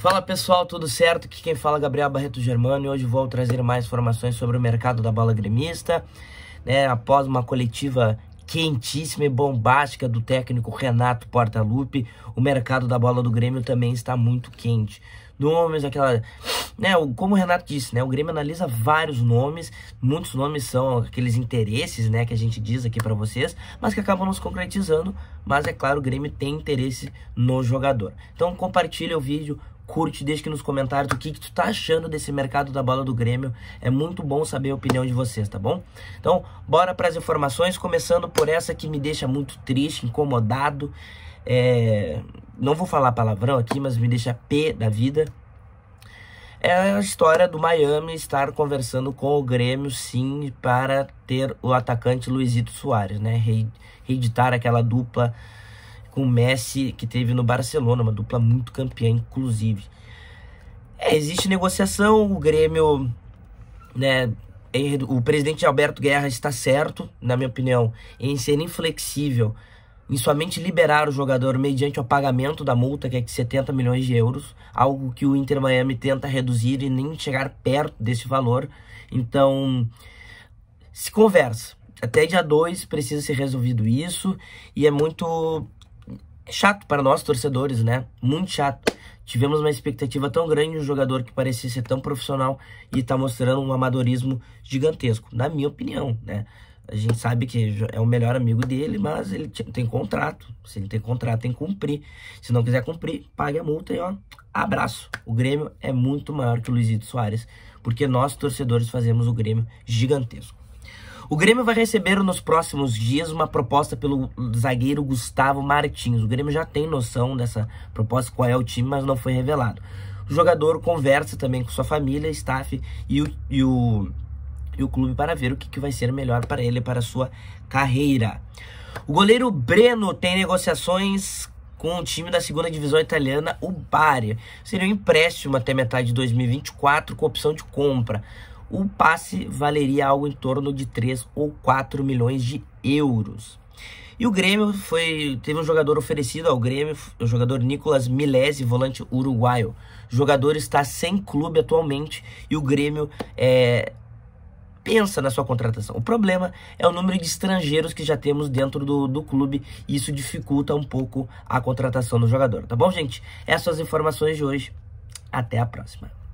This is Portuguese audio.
Fala pessoal, tudo certo? Aqui quem fala é Gabriel Barreto Germano e hoje vou trazer mais informações sobre o mercado da bola gremista. Né, após uma coletiva quentíssima e bombástica do técnico Renato Portaluppi, o mercado da bola do Grêmio também está muito quente. Nomes, aquela. Né, como o Renato disse, né, o Grêmio analisa vários nomes, muitos nomes são aqueles interesses né, que a gente diz aqui para vocês, mas que acabam nos concretizando. Mas é claro, o Grêmio tem interesse no jogador. Então compartilha o vídeo, curte, deixa aqui nos comentários o que, que tu tá achando desse mercado da bola do Grêmio. É muito bom saber a opinião de vocês, tá bom? Então, bora para as informações, começando por essa que me deixa muito triste, incomodado. É... Não vou falar palavrão aqui, mas me deixa pé da vida. É a história do Miami estar conversando com o Grêmio, sim, para ter o atacante Luizito Soares, né? Reeditar aquela dupla com o Messi que teve no Barcelona, uma dupla muito campeã, inclusive. É, existe negociação, o Grêmio, né, o presidente Alberto Guerra está certo, na minha opinião, em ser inflexível, em somente liberar o jogador mediante o pagamento da multa, que é de 70 milhões de euros, algo que o Inter Miami tenta reduzir e nem chegar perto desse valor. Então, se conversa. Até dia 2 precisa ser resolvido isso e é muito chato para nós torcedores, né? Muito chato. Tivemos uma expectativa tão grande de um jogador que parecia ser tão profissional e tá mostrando um amadorismo gigantesco, na minha opinião, né? A gente sabe que é o melhor amigo dele, mas ele tem contrato. Se ele tem contrato, tem que cumprir. Se não quiser cumprir, pague a multa e ó, abraço. O Grêmio é muito maior que o Luizito Soares, porque nós torcedores fazemos o Grêmio gigantesco. O Grêmio vai receber nos próximos dias uma proposta pelo zagueiro Gustavo Martins. O Grêmio já tem noção dessa proposta, qual é o time, mas não foi revelado. O jogador conversa também com sua família, staff e o, e o, e o clube para ver o que, que vai ser melhor para ele e para a sua carreira. O goleiro Breno tem negociações com o time da segunda divisão italiana, o Bari. Seria um empréstimo até metade de 2024 com opção de compra o passe valeria algo em torno de 3 ou 4 milhões de euros. E o Grêmio foi. Teve um jogador oferecido ao Grêmio, o jogador Nicolas Milesi, volante uruguaio. O jogador está sem clube atualmente e o Grêmio é, pensa na sua contratação. O problema é o número de estrangeiros que já temos dentro do, do clube e isso dificulta um pouco a contratação do jogador. Tá bom, gente? Essas são as informações de hoje. Até a próxima.